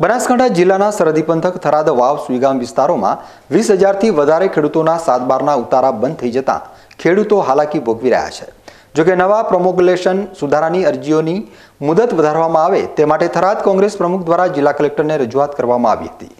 બનાસકાંઠા જિલ્લાના સરહદી પંથક થરાદ વાવ સુઈગામ વિસ્તારોમાં વીસ હજારથી વધારે ખેડૂતોના સાતબારના ઉતારા બંધ થઈ જતા ખેડૂતો હાલાકી ભોગવી રહ્યા છે જોકે નવા પ્રોમોગ્યુલેશન સુધારાની અરજીઓની મુદત વધારવામાં આવે તે માટે થરાદ કોંગ્રેસ પ્રમુખ દ્વારા જિલ્લા કલેક્ટરને રજૂઆત કરવામાં આવી હતી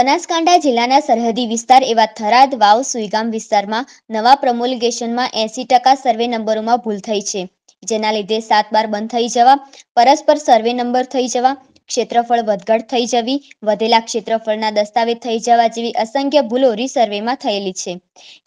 બનાસકાંઠા જિલ્લાના સરહદી વિસ્તાર એવા થરાદ વાવ સુઈગામ વિસ્તારમાં નવા પ્રોમોલિગેશનમાં એસી ટકા સર્વે નંબરોમાં ભૂલ થઈ છે જેના લીધે સાત બાર બંધ થઈ જવા પરસ્પર સર્વે નંબર થઈ જવા ક્ષેત્રફળ વધઘટ થઈ જવી વધેલા ક્ષેત્રફળના દસ્તાવેજ થઈ જવા જેવી અસંખ્ય ભૂલો રીસર્વેમાં થયેલી છે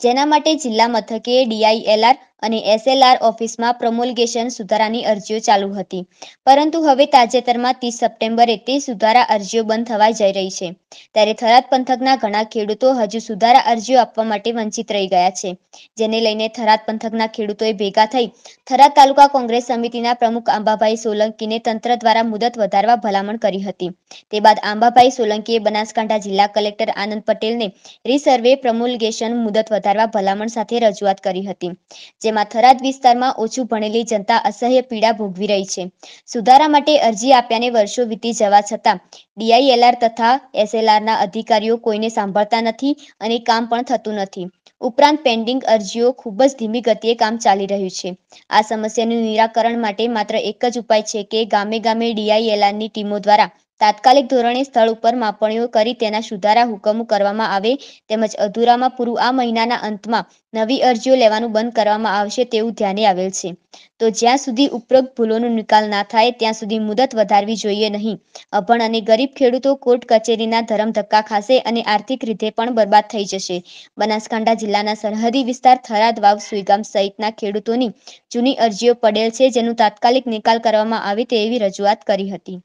જેના માટે જિલ્લા મથકે ડીઆઈએલઆર અને એસએલઆર ઓફિસમાં પ્રમોલગેશન સુધારાની અરજીઓ ચાલુ હતી પરંતુ હવે તાજેતરમાં ત્રીસ સપ્ટેમ્બરે તે સુધારા અરજીઓ બંધ થવા જઈ રહી છે ત્યારે થરાદ પંથકના ઘણા ખેડૂતો હજુ સુધારા અરજીઓ આપવા માટે વંચિત રહી ગયા છે જેને લઈને થરાદ પંથકના ખેડૂતોએ ભેગા થઈ થરાદ તાલુકા કોંગ્રેસ સમિતિના પ્રમુખ આંબાભાઈ સોલંકીને તંત્ર દ્વારા મુદત વધારવા ભલામણ કરી હતી તે બાદ આંબાભાઈ સોલંકીએ બનાસકાંઠા જિલ્લા કલેક્ટર આનંદ પટેલને રીસર્વે પ્રમોલગેશન મુદત વધારવા ભલામણ સાથે રજૂઆત કરી હતી જેમાં થરાદ વિસ્તારમાં ઓછું ભણેલી જનતા અસહ્ય પીડા ભોગવી રહી છે સુધારા માટે અરજી આપ્યાને વર્ષો વીતી જવા છતાં ડીઆઈએલઆર તથા એસએલઆરના અધિકારીઓ કોઈને સાંભળતા નથી અને કામ પણ થતું નથી ઉપરાંત પેન્ડિંગ અરજીઓ ખૂબ જ ધીમી ગતિએ કામ ચાલી રહ્યું છે આ સમસ્યાનું નિરાકરણ માટે માત્ર એક જ ઉપાય છે કે ગામે ગામે ડીઆઈએલઆરની ટીમો દ્વારા તાત્કાલિક ધોરણે સ્થળ ઉપર માપણીઓ કરી તેના સુધારા હુકમો કરવામાં આવે તેમજ અધૂરામાં પૂરું આ મહિનાના અંતમાં નવી અરજીઓ લેવાનું બંધ કરવામાં આવશે તેવું ધ્યાને આવેલ છે તો જ્યાં સુધી ઉપરોક્ત ભૂલોનો નિકાલ ના થાય ત્યાં સુધી મુદત વધારવી જોઈએ નહીં અભણ અને ગરીબ ખેડૂતો કોર્ટ કચેરીના ધરમ ધક્કા ખાશે અને આર્થિક રીતે પણ બરબાદ થઈ જશે બનાસકાંઠા જિલ્લાના સરહદી વિસ્તાર થરાદ વાવ સુઈગામ સહિતના ખેડૂતોની જૂની અરજીઓ પડેલ છે જેનું તાત્કાલિક નિકાલ કરવામાં આવે તેવી રજૂઆત કરી હતી